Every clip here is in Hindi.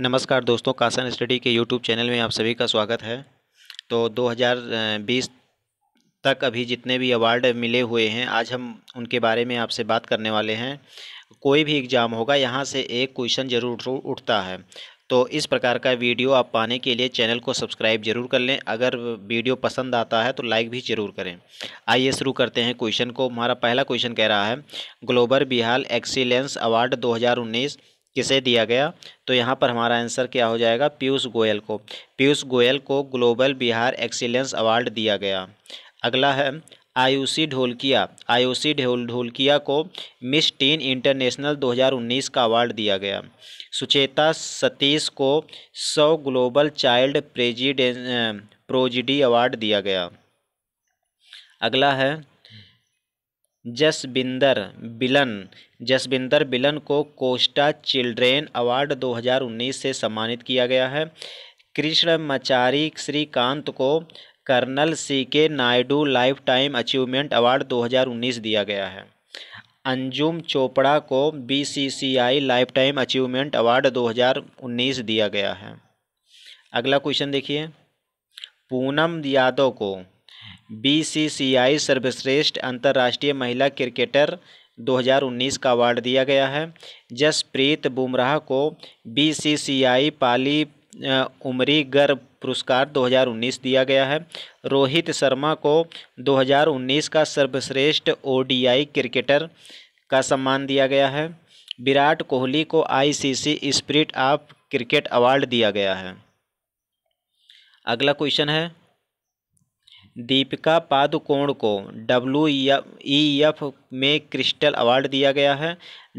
नमस्कार दोस्तों कासन स्टडी के यूट्यूब चैनल में आप सभी का स्वागत है तो 2020 तक अभी जितने भी अवार्ड मिले हुए हैं आज हम उनके बारे में आपसे बात करने वाले हैं कोई भी एग्ज़ाम होगा यहाँ से एक क्वेश्चन ज़रूर उठता है तो इस प्रकार का वीडियो आप पाने के लिए चैनल को सब्सक्राइब जरूर कर लें अगर वीडियो पसंद आता है तो लाइक भी जरूर करें आइए शुरू करते हैं क्वेश्चन को हमारा पहला क्वेश्चन कह रहा है ग्लोबल बिहार एक्सीलेंस अवार्ड किसे दिया गया तो यहाँ पर हमारा आंसर क्या हो जाएगा पीयूष गोयल को पीयूष गोयल को ग्लोबल बिहार एक्सीलेंस अवार्ड दिया गया अगला है आयुषी ढोलकिया आयुषी ढोल ढोलकिया को मिस टीन इंटरनेशनल 2019 का अवार्ड दिया गया सुचेता सतीश को सौ ग्लोबल चाइल्ड प्रेजिडें प्रोजिडी अवार्ड दिया गया अगला है जसबिंदर बिलन जसबिंदर बिलन को कोस्टा चिल्ड्रेन अवार्ड 2019 से सम्मानित किया गया है कृष्ण मचारी श्रीकांत को colonel C K Naidu life time achievement award 2019 दिया गया है अंजुम चोपड़ा को BCCI life time achievement award 2019 दिया गया है अगला क्वेश्चन देखिए पूनम यादव को बीसीसीआई सर्वश्रेष्ठ अंतर्राष्ट्रीय महिला क्रिकेटर 2019 का अवार्ड दिया गया है जसप्रीत बुमराह को बीसीसीआई पाली उमरी गर्भ पुरस्कार 2019 दिया गया है रोहित शर्मा को 2019 का सर्वश्रेष्ठ ओडीआई क्रिकेटर का सम्मान दिया गया है विराट कोहली को ICC spirit of cricket award दिया गया है अगला क्वेश्चन है दीपिका पादुकोण को डब्ल्यू ई एफ में क्रिस्टल अवार्ड दिया गया है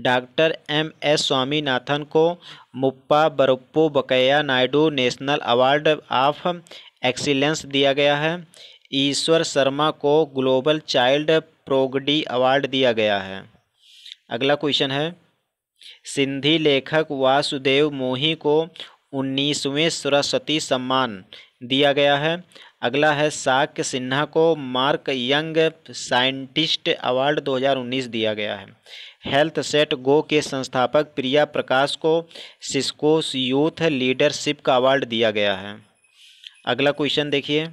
डॉक्टर एम एस स्वामीनाथन को मुप्पा बरुप्पो बकैया Naidu national award of excellence दिया गया है ईश्वर शर्मा को ग्लोबल चाइल्ड प्रोगडी अवार्ड दिया गया है अगला क्वेश्चन है सिंधी लेखक वासुदेव मोही को उन्नीसवें सरस्वती सम्मान दिया गया है अगला है साक्य सिन्हा को मार्क यंग साइंटिस्ट अवार्ड 2019 दिया गया है हेल्थ सेट गो के संस्थापक प्रिया प्रकाश को सिस्कोस यूथ लीडरशिप का अवार्ड दिया गया है अगला क्वेश्चन देखिए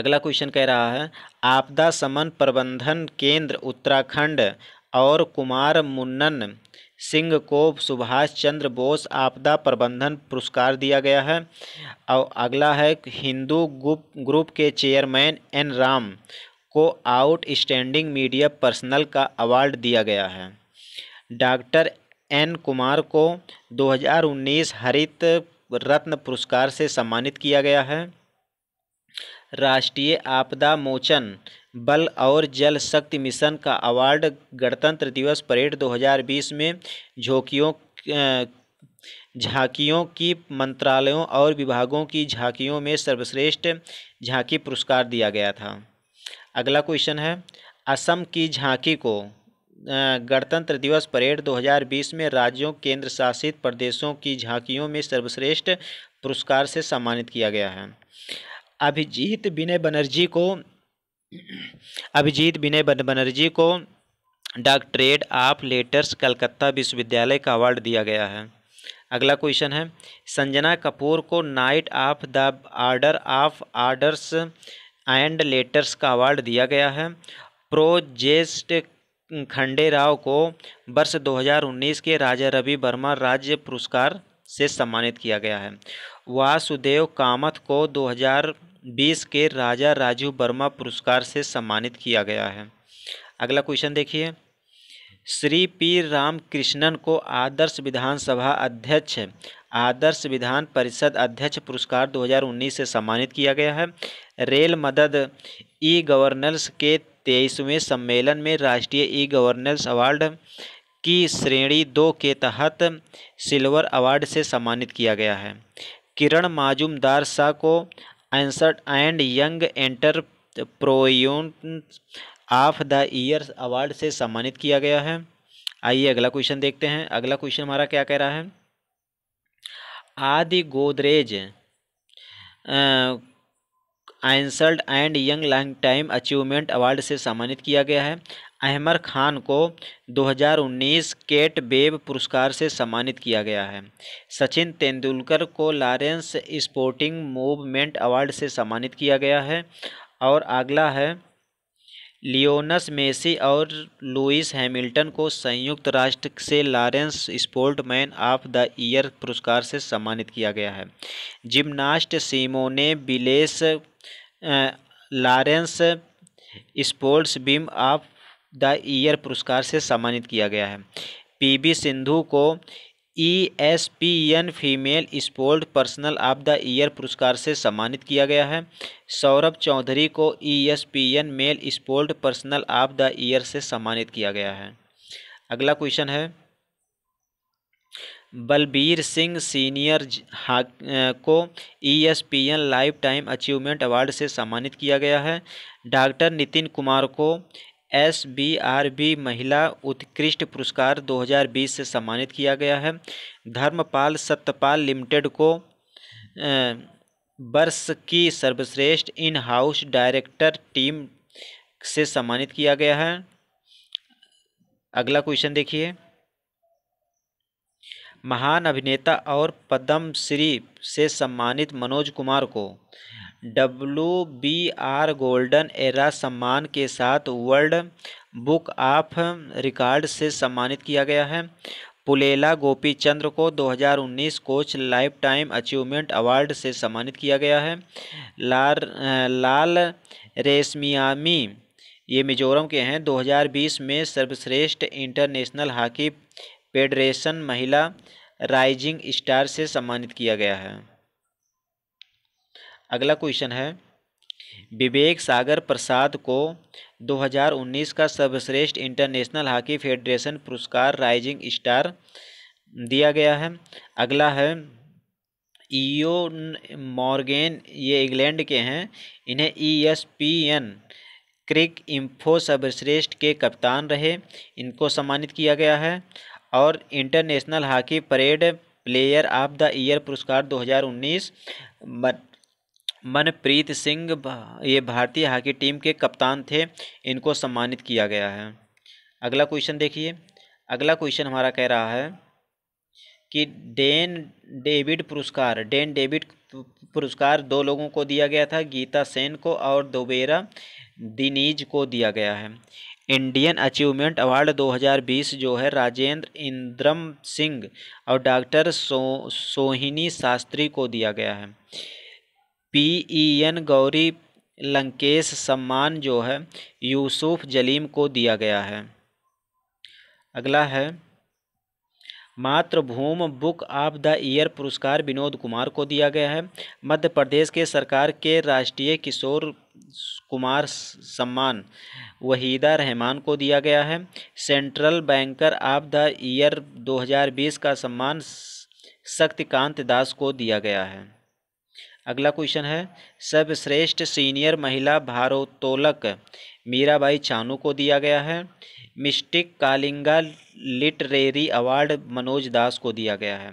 अगला क्वेश्चन कह रहा है आपदा समन प्रबंधन केंद्र उत्तराखंड और कुमार मुन्नन सिंह को सुभाष चंद्र बोस आपदा प्रबंधन पुरस्कार दिया गया है और अगला है हिंदू ग्रुप के चेयरमैन एन राम को आउटस्टैंडिंग मीडिया पर्सनल का अवार्ड दिया गया है डॉक्टर एन कुमार को 2019 हरित रत्न पुरस्कार से सम्मानित किया गया है राष्ट्रीय आपदा मोचन बल और जल शक्ति मिशन का अवार्ड गणतंत्र दिवस परेड 2020 में झोंकियों झांकियों की मंत्रालयों और विभागों की झांकियों में सर्वश्रेष्ठ झांकी पुरस्कार दिया गया था अगला क्वेश्चन है असम की झांकी को गणतंत्र दिवस परेड 2020 में राज्यों केंद्र शासित प्रदेशों की झांकियों में सर्वश्रेष्ठ पुरस्कार से सम्मानित किया गया है अभिजीत विनय बनर्जी को अभिजीत विनय बनर्जी को डॉक्टरेट ऑफ लेटर्स कलकत्ता विश्वविद्यालय का अवार्ड दिया गया है अगला क्वेश्चन है संजना कपूर को knight of the order of orders and letters का अवार्ड दिया गया है प्रोजेस्ट खंडे राव को वर्ष 2019 के राजा रवि वर्मा राज्य पुरस्कार से सम्मानित किया गया है वासुदेव कामत को बीस के राजा राजू वर्मा पुरस्कार से सम्मानित किया गया है अगला क्वेश्चन देखिए श्री पी रामकृष्णन को आदर्श विधानसभा अध्यक्ष आदर्श विधान परिषद अध्यक्ष पुरस्कार 2019 से सम्मानित किया गया है रेल मदद ई गवर्नेंस के तेईसवें सम्मेलन में राष्ट्रीय ई गवर्नेंस अवार्ड की श्रेणी दो के तहत सिल्वर अवार्ड से सम्मानित किया गया है किरण माजूमदार शाह को Ernst and young entrepreneur of the year award से सम्मानित किया गया है आइए अगला क्वेश्चन देखते हैं अगला क्वेश्चन हमारा क्या कह रहा है Adi Godrej Ernst and young long time achievement award से सम्मानित किया गया है अहमर खान को 2019 केट बेब पुरस्कार से सम्मानित किया गया है सचिन तेंदुलकर को लॉरेंस स्पोर्टिंग मूवमेंट अवार्ड से सम्मानित किया गया है और अगला है लियोनस मेसी और लुइस हैमिल्टन को संयुक्त राष्ट्र से Laureus sportsman of the year पुरस्कार से सम्मानित किया गया है gymnast Simone Biles Laureus sports बीम ऑफ द ईयर पुरस्कार से सम्मानित किया गया है पीवी सिंधु को E S P N female sport personal of the year पुरस्कार से सम्मानित किया गया है सौरभ चौधरी को E S P N male sport personal of the year से सम्मानित किया गया है अगला क्वेश्चन है बलबीर सिंह सीनियर को ESPN life time achievement award से सम्मानित किया गया है डॉक्टर नितिन कुमार को एस बी आर बी महिला उत्कृष्ट पुरस्कार 2020 से सम्मानित किया गया है धर्मपाल सत्यपाल लिमिटेड को वर्ष की सर्वश्रेष्ठ इन हाउस डायरेक्टर टीम से सम्मानित किया गया है अगला क्वेश्चन देखिए महान अभिनेता और पद्म श्री से सम्मानित मनोज कुमार को W B R golden era सम्मान के साथ वर्ल्ड बुक ऑफ रिकॉर्ड से सम्मानित किया गया है पुलेला गोपी चंद्र को 2019 coach life time achievement award से सम्मानित किया गया है लार लाल रेशमियामी ये मिजोरम के हैं 2020 में सर्वश्रेष्ठ इंटरनेशनल हॉकी फेडरेशन महिला राइजिंग स्टार से सम्मानित किया गया है अगला क्वेश्चन है विवेक सागर प्रसाद को 2019 का सर्वश्रेष्ठ इंटरनेशनल हॉकी फेडरेशन पुरस्कार राइजिंग स्टार दिया गया है अगला है ईओ मॉर्गेन ये इंग्लैंड के हैं इन्हें E S P N Cricinfo सर्वश्रेष्ठ के कप्तान रहे इनको सम्मानित किया गया है और इंटरनेशनल हॉकी परेड प्लेयर ऑफ द ईयर पुरस्कार 2019 मनप्रीत सिंह ये भारतीय हॉकी टीम के कप्तान थे इनको सम्मानित किया गया है अगला क्वेश्चन देखिए अगला क्वेश्चन हमारा कह रहा है कि डेन डेविड पुरस्कार डेन डेविड पुरस्कार दो लोगों को दिया गया था गीता सेन को और दोबेरा दिनीज को दिया गया है इंडियन अचीवमेंट अवार्ड 2020 जो है राजेंद्र इंद्रम सिंह और डॉक्टर सो सोहिनी शास्त्री को दिया गया है P E N Gauri Lankesh सम्मान जो है यूसुफ जलीम को दिया गया है अगला है Mathrubhumi book of the year पुरस्कार विनोद कुमार को दिया गया है मध्य प्रदेश के सरकार के राष्ट्रीय किशोर कुमार सम्मान वहीदा रहमान को दिया गया है central banker of the year 2020 का सम्मान शक्तिकांत दास को दिया गया है अगला क्वेश्चन है सर्वश्रेष्ठ सीनियर महिला भारोत्तोलक मीराबाई चानू को दिया गया है mystic Kalinga literary award Manoj Das को दिया गया है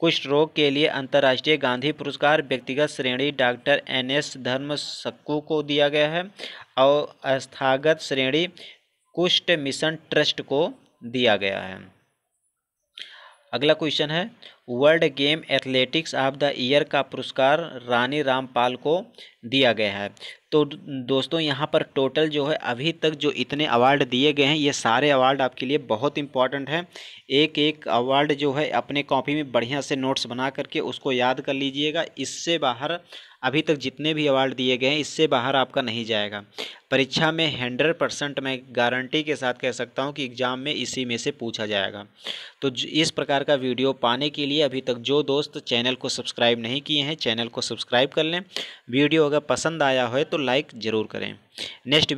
कुष्ठ रोग के लिए अंतर्राष्ट्रीय गांधी पुरस्कार व्यक्तिगत श्रेणी डॉक्टर एन एस धर्म सक्कू को दिया गया है और अस्थागत श्रेणी कुष्ठ मिशन ट्रस्ट को दिया गया है अगला क्वेश्चन है world game athletics of the year का पुरस्कार रानी रामपाल को दिया गया है तो दोस्तों यहाँ पर टोटल जो है अभी तक जो इतने अवार्ड दिए गए हैं ये सारे अवार्ड आपके लिए बहुत इंपॉर्टेंट हैं एक एक अवार्ड जो है अपने कॉपी में बढ़िया से नोट्स बना करके उसको याद कर लीजिएगा इससे बाहर अभी तक जितने भी अवार्ड दिए गए हैं इससे बाहर आपका नहीं जाएगा परीक्षा में हंड्रेड परसेंट मैं गारंटी के साथ कह सकता हूं कि एग्ज़ाम में इसी में से पूछा जाएगा तो इस प्रकार का वीडियो पाने के लिए अभी तक जो दोस्त चैनल को सब्सक्राइब नहीं किए हैं चैनल को सब्सक्राइब कर लें वीडियो अगर पसंद आया हो तो लाइक ज़रूर करें नेक्स्ट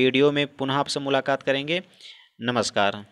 वीडियो में पुनः आपसे मुलाकात करेंगे नमस्कार